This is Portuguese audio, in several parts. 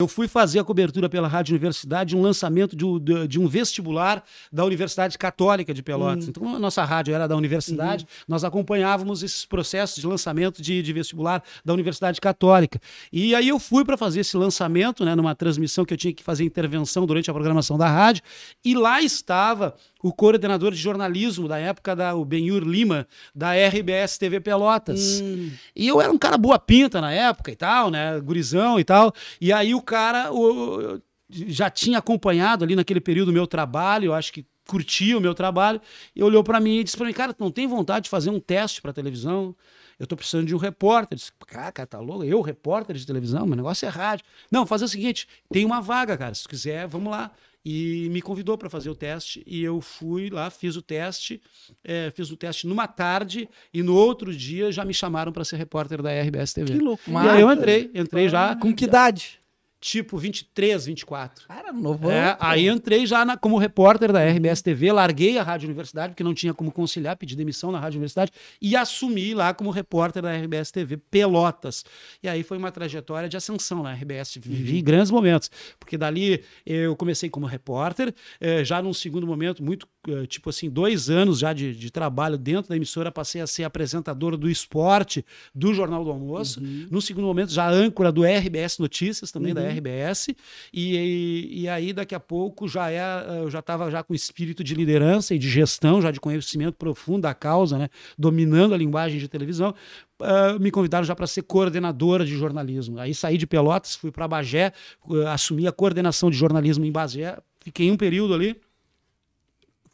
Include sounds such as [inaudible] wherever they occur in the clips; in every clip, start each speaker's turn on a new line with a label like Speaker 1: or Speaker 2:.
Speaker 1: Eu fui fazer a cobertura pela Rádio Universidade de um lançamento de, de, de, um vestibular da Universidade Católica de Pelotas. Uhum. Então, a nossa rádio era da universidade, uhum. nós acompanhávamos esses processos de lançamento de, de, vestibular da Universidade Católica. E aí eu fui para fazer esse lançamento, né, numa transmissão que eu tinha que fazer intervenção durante a programação da rádio, e lá estava o coordenador de jornalismo da época da o Benhur Lima, da RBS TV Pelotas. Hum. E eu era um cara boa pinta na época e tal, né? Gurizão e tal. E aí o cara o, já tinha acompanhado ali naquele período o meu trabalho, eu acho que curtia o meu trabalho, e olhou para mim e disse para mim, cara, tu não tem vontade de fazer um teste para televisão? eu tô precisando de um repórter. Eu disse, cara, cara, tá louco? Eu, repórter de televisão? Meu negócio é rádio. Não, fazer o seguinte, tem uma vaga, cara. Se tu quiser, vamos lá e me convidou para fazer o teste e eu fui lá fiz o teste é, fiz o teste numa tarde e no outro dia já me chamaram para ser repórter da RBS TV que louco e aí eu entrei entrei já com que idade tipo 23, 24. Cara, novo. É, aí entrei já na, como repórter da RBS TV, larguei a Rádio Universidade, porque não tinha como conciliar, pedi demissão na Rádio Universidade, e assumi lá como repórter da RBS TV, Pelotas. E aí foi uma trajetória de ascensão na RBS, vivi uhum. grandes momentos, porque dali eu comecei como repórter, eh, já num segundo momento muito eh, tipo assim, dois anos já de, de, trabalho dentro da emissora, passei a ser apresentadora do esporte do Jornal do Almoço. Uhum. No segundo momento, já âncora do RBS Notícias, também uhum. da RBS. E, e, e, aí, daqui a pouco, já é, eh, eu já estava já com espírito de liderança e de gestão, já de conhecimento profundo da causa, né? dominando a linguagem de televisão. Uh, me convidaram já para ser coordenadora de jornalismo. Aí saí de Pelotas, fui para Bagé, uh, assumi a coordenação de jornalismo em Bagé, fiquei um período ali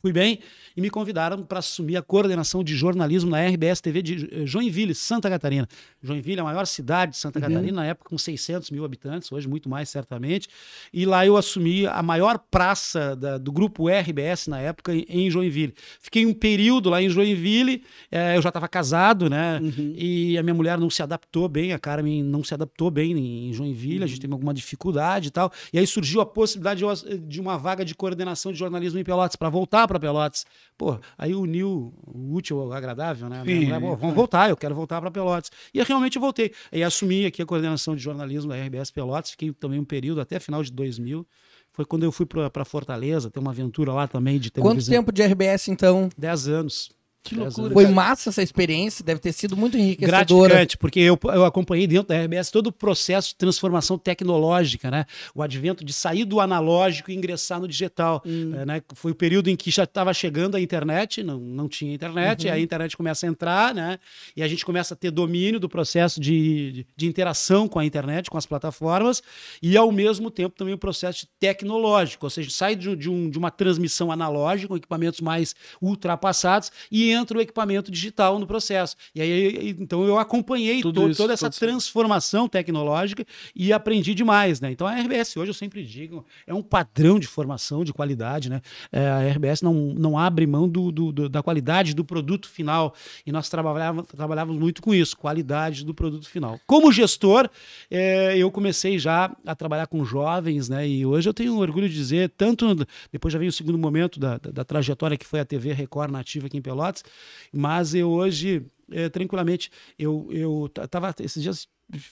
Speaker 1: fui bem, e me convidaram para assumir a coordenação de jornalismo na RBS TV de eh, Joinville, Santa Catarina. Joinville é a maior cidade de Santa uhum. Catarina, na época com 600 mil habitantes, hoje muito mais certamente. E lá eu assumi a maior praça da, do grupo RBS na época em Joinville. Fiquei um período lá em Joinville, eh, eu já estava casado, né? Uhum. E a minha mulher não se adaptou bem, a Carmen não se adaptou bem em Joinville, uhum. a gente uhum. teve alguma dificuldade e tal. E aí surgiu a possibilidade de uma vaga de coordenação de jornalismo em Pelotas para voltar para Pelotas. Pô, aí uniu o útil ao agradável, né? Mulher, vamos voltar, eu quero voltar para Pelotas. E eu realmente voltei. Aí assumi aqui a coordenação de jornalismo da RBS Pelotas, fiquei também um período até final de 2000. Foi quando eu fui para Fortaleza, ter uma aventura lá também de televisão. Quanto tempo
Speaker 2: de RBS, então?
Speaker 1: Dez anos. Que loucura. Foi massa essa experiência, deve ter sido muito enriquecedora. Gratificante, porque eu, eu acompanhei dentro da RBS todo o processo de transformação tecnológica, né? O advento de sair do analógico e ingressar no digital. Hum. Eh, né? Foi o período em que já estava chegando a internet, não, não tinha internet, uhum. aí a internet começa a entrar, né? E a gente começa a ter domínio do processo de, de, de interação com a internet, com as plataformas, e ao mesmo tempo também o processo tecnológico, ou seja, sai de, de, um, de uma transmissão analógica, com equipamentos mais ultrapassados, e entra o equipamento digital no processo. E aí, então eu acompanhei to isso, toda essa transformação tecnológica e aprendi demais, né? Então a RBS hoje eu sempre digo, é um padrão de formação de qualidade, né? É, a RBS não, não abre mão do, do, do, da qualidade do produto final. E nós trabalhávamos trabalhávamos muito com isso, qualidade do produto final. Como gestor, é, eu comecei já a trabalhar com jovens, né? E hoje eu tenho orgulho de dizer, tanto depois já vem o segundo momento da, da, da trajetória que foi a TV Record nativa aqui em Pelotas, mas eu hoje, é, tranquilamente, eu, eu tava esses dias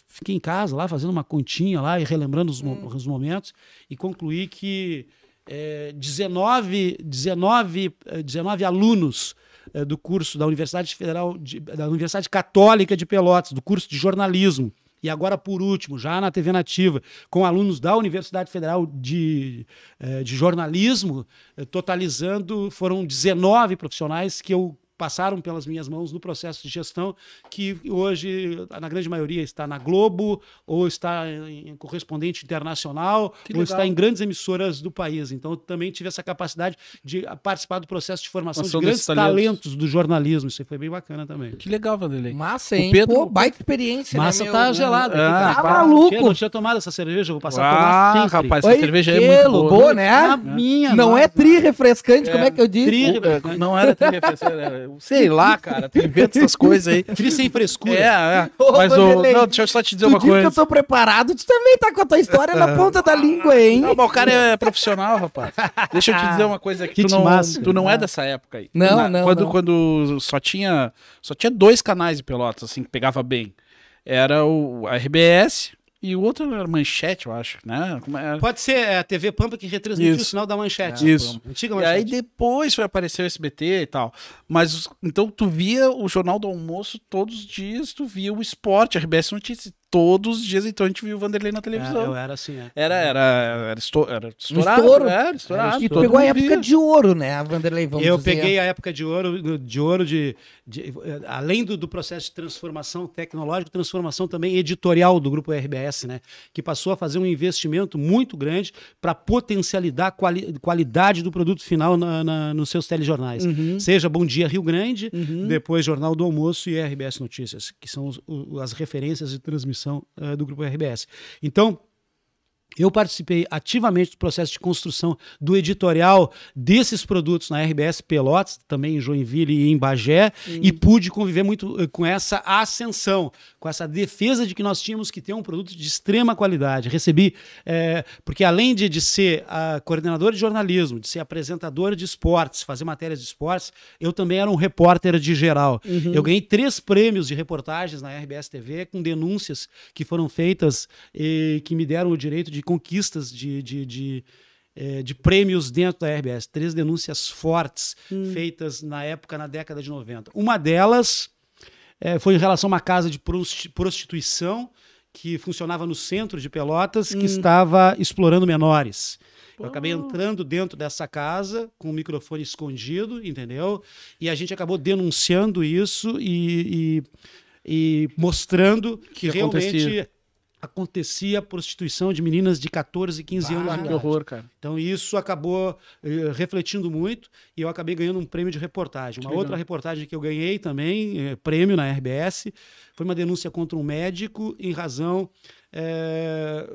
Speaker 1: fiquei em casa lá fazendo uma continha lá e relembrando os, hum. os momentos e concluí que é, 19, 19, 19 alunos é, do curso da Universidade Federal de, da Universidade Católica de Pelotas, do curso de jornalismo, e agora, por último, já na TV Nativa, com alunos da Universidade Federal de, eh, de Jornalismo, eh, totalizando, foram 19 profissionais que eu passaram pelas minhas mãos no processo de gestão, que hoje, na grande maioria, está na Globo, ou está em correspondente internacional, ou está em grandes emissoras do país. Então, eu também tive essa capacidade de participar do processo de formação Passou de grandes talentos. talentos. do jornalismo. Isso foi bem bacana também. Que legal, Vanderlei. Massa, hein? O Pedro... Pô, baita experiência, né, Massa né, meu... tá gelada. É. Ah, tá maluco. Eu não tinha tomado essa cerveja, vou passar ah, a tomar sempre. rapaz, oi, essa cerveja gelo é muito boa. boa né?
Speaker 2: minha. Não nossa. é
Speaker 1: tri refrescante, é, como é que eu disse? Tri... Não era tri refrescante, era sei lá, cara. Tu inventa essas coisas aí. Cris [laughs] sem frescura. É, é. Ô, Mas o. Não, deixa eu só te dizer tu uma coisa. que eu tô
Speaker 2: preparado, tu também tá com a tua história na [laughs] ponta da língua, hein? Não, mas o cara é profissional, rapaz. Deixa eu te dizer uma coisa aqui. tu, não, massa, tu não é dessa época aí. Não, na, não. Quando, não. quando só tinha. Só tinha dois canais de pelotas, assim, que pegava bem. Era o RBS, e o outro era Manchete, eu acho, né? É? Pode ser é a TV Pampa que retransmitiu Isso. o sinal da Manchete. É, isso. Antiga Manchete. E aí depois foi aparecer o SBT e tal. Mas então tu via o Jornal do Almoço todos os dias, tu via o esporte, a RBS Notícias todos os dias, então a gente viu o Vanderlei na televisão. É, eu era assim, é. Era, era, era, estourado. Era estourado. estouro. Era estourado. e tu pegou a época de ouro, né, a Vanderlei, vamos Eu dizer. peguei a
Speaker 1: época de ouro, de ouro de, de além do, do, processo de transformação tecnológica, transformação também editorial do grupo RBS, né, que passou a fazer um investimento muito grande para potencializar a quali, qualidade do produto final na, na, nos seus telejornais. Uhum. Seja Bom Dia Rio Grande, uhum. depois Jornal do Almoço e RBS Notícias, que são os, as referências de transmissão uh, do Grupo RBS. Então, eu participei ativamente do processo de construção do editorial desses produtos na RBS Pelotas, também em Joinville e em Bagé, Sim. e pude conviver muito eh, com essa ascensão, com essa defesa de que nós tínhamos que ter um produto de extrema qualidade. Recebi, é, porque além de, de ser a coordenadora de jornalismo, de ser apresentadora de esportes, fazer matérias de esportes, eu também era um repórter de geral. Uhum. Eu ganhei três prêmios de reportagens na RBS TV com denúncias que foram feitas e eh, que me deram o direito de conquistas de, de, de, é, de prêmios dentro da RBS. Três denúncias fortes hum. feitas na época, na década de 90. Uma delas é, foi em relação a uma casa de prostituição que funcionava no centro de Pelotas, hum. que estava explorando menores. Eu acabei entrando dentro dessa casa com o microfone escondido, entendeu? E a gente acabou denunciando isso e, e, e mostrando que, que realmente acontecia acontecia a prostituição de meninas de 14, 15 anos ah, Que horror, cara. Então isso acabou uh, refletindo muito e eu acabei ganhando um prêmio de reportagem. Uma que outra legal. reportagem que eu ganhei também, uh, prêmio na RBS, foi uma denúncia contra um médico em razão é,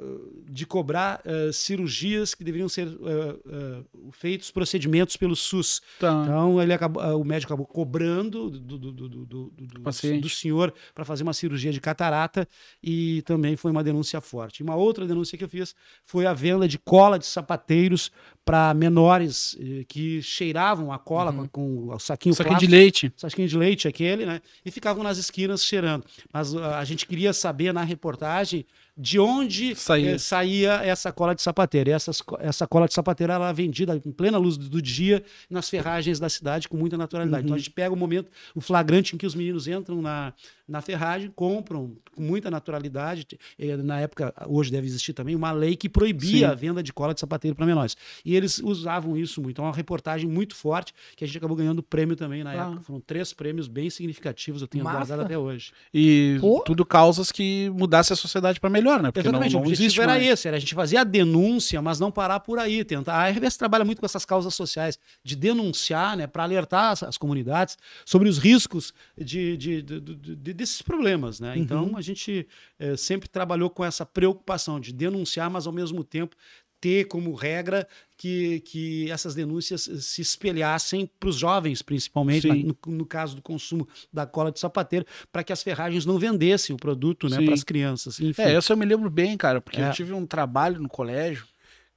Speaker 1: de cobrar é, cirurgias que deveriam ser é, é, feitos procedimentos pelo SUS. Tá. Então ele acabou, é, o médico acabou cobrando do, do, do, do, do, do senhor para fazer uma cirurgia de catarata e também foi uma denúncia forte. uma outra denúncia que eu fiz foi a venda de cola de sapateiros para menores que cheiravam a cola uhum. com, com, o saquinho, saquinho plástico, de leite. Saquinho de leite, aquele, né? E ficavam nas esquinas cheirando. Mas ah, a gente queria saber na reportagem de onde eh, saía, saía essa cola de sapateiro. E essa, essa cola de sapateiro era é vendida em plena luz do dia nas ferragens da cidade com muita naturalidade. Uhum. Então a uhum. gente pega o momento, o flagrante em que os meninos entram na, na ferragem, compram com muita naturalidade. Eh, na época, hoje deve existir também uma lei que proibia Sim. a venda de cola de sapateiro para menores. E eles usavam isso muito. Então, é uma reportagem muito forte que a gente acabou ganhando prêmio também na ah. época. Foram três prêmios bem significativos, eu tenho Massa. guardado até hoje.
Speaker 2: E Pô. tudo causas que mudasse a sociedade para melhor melhor, né? Porque Exatamente, não, não o objetivo era mais.
Speaker 1: esse, era a gente fazer a denúncia, mas não parar por aí, tentar. A RBS trabalha muito com essas causas sociais, de denunciar, né, para alertar as, as, comunidades sobre os riscos de, de, de, de desses problemas, né? Uhum. Então uhum. a gente é, sempre trabalhou com essa preocupação de denunciar, mas ao mesmo tempo ter como regra que, que essas denúncias eh, se espelhassem para os jovens, principalmente, no, no, caso do consumo da cola de sapateiro, para que as ferragens não vendessem o produto né, para as crianças. É, Enfim. É, essa eu
Speaker 2: me lembro bem, cara, porque é. eu tive
Speaker 1: um trabalho no
Speaker 2: colégio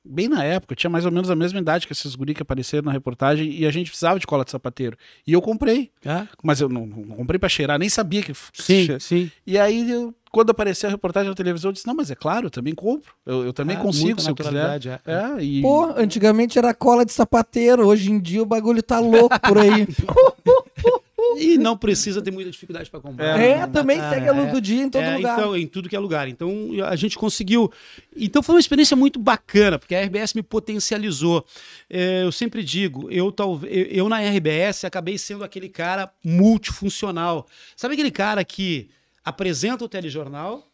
Speaker 2: bem na época, eu tinha mais ou menos a mesma idade que esses guri que apareceram na reportagem e a gente precisava de cola de sapateiro. E eu comprei. Ah. Mas eu não, não comprei para cheirar, nem sabia que. Sim, sim. E aí, eu, quando apareceu a reportagem na televisão, eu disse: Não, mas é claro, eu também compro. Eu, eu também ah, consigo se eu quiser.
Speaker 1: É. é e... Pô,
Speaker 2: antigamente era cola de sapateiro, hoje em dia o bagulho tá louco por aí.
Speaker 1: [laughs] E [laughs] não precisa ter muita dificuldade para comprar. É, é também cara, ah, segue a luz é. do dia em todo é, lugar. Então, em tudo que é lugar. Então, a gente conseguiu. Então, foi uma experiência muito bacana, porque a RBS me potencializou. É, eu sempre digo, eu, talvez, eu na RBS acabei sendo aquele cara multifuncional. Sabe aquele cara que apresenta o telejornal,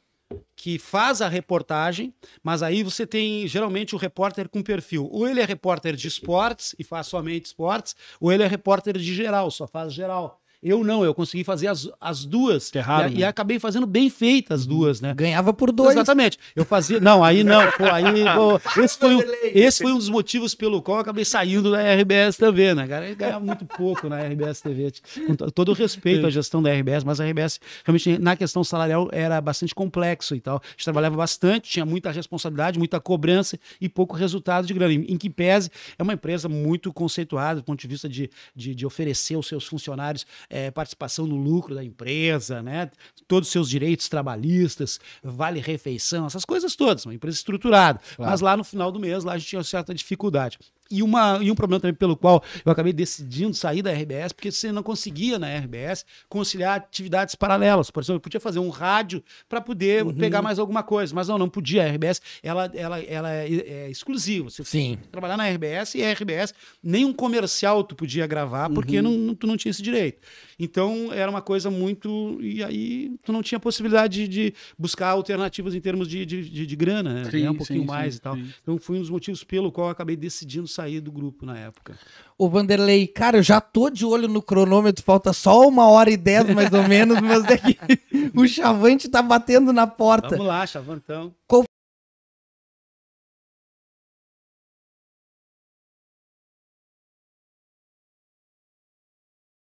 Speaker 1: que faz a reportagem, mas aí você tem geralmente o repórter com perfil. Ou ele é repórter de esportes e faz somente esportes, ou ele é repórter de geral, só faz geral. Eu não, eu consegui fazer as, as duas. Que é raro, e, né? e acabei fazendo bem feitas as duas, né? Ganhava por dois. Exatamente. Eu fazia. Não, aí não. Pô, aí, pô, esse, foi um, esse foi um dos motivos pelo qual eu acabei saindo da RBS TV, né, cara? Eu ganhava muito pouco na RBS TV. Com todo o respeito à é. gestão da RBS, mas a RBS realmente na questão salarial era bastante complexo e tal. A gente trabalhava bastante, tinha muita responsabilidade, muita cobrança e pouco resultado de grana. Em que pese, é uma empresa muito conceituada do ponto de vista de, de, de oferecer aos seus funcionários é, participação no lucro da empresa, né? todos os seus direitos trabalhistas, vale refeição, essas coisas todas, uma empresa estruturada. Claro. Mas lá no final do mês, lá a gente tinha uma certa dificuldade. E, uma, e um problema também pelo qual eu acabei decidindo sair da RBS, porque você não conseguia na RBS conciliar atividades paralelas. Por exemplo, eu podia fazer um rádio para poder uhum. pegar mais alguma coisa, mas não, não podia. A RBS ela, ela, ela é, é exclusiva. Você Sim. trabalhar na RBS e a RBS, nenhum comercial tu podia gravar, porque uhum. não, tu não tinha esse direito. Então era uma coisa muito. E aí tu não tinha possibilidade de buscar alternativas em termos de, de, de, de grana, né? Sim, um pouquinho sim, mais sim, e tal. Então foi um dos motivos pelo qual eu acabei decidindo sair saí do grupo na época.
Speaker 2: O Vanderlei, cara, eu já tô de olho no cronômetro, falta só uma hora e dez, mais ou menos, mas é que [laughs] o
Speaker 1: Chavante tá batendo na porta. Vamos lá, Chavantão. Qual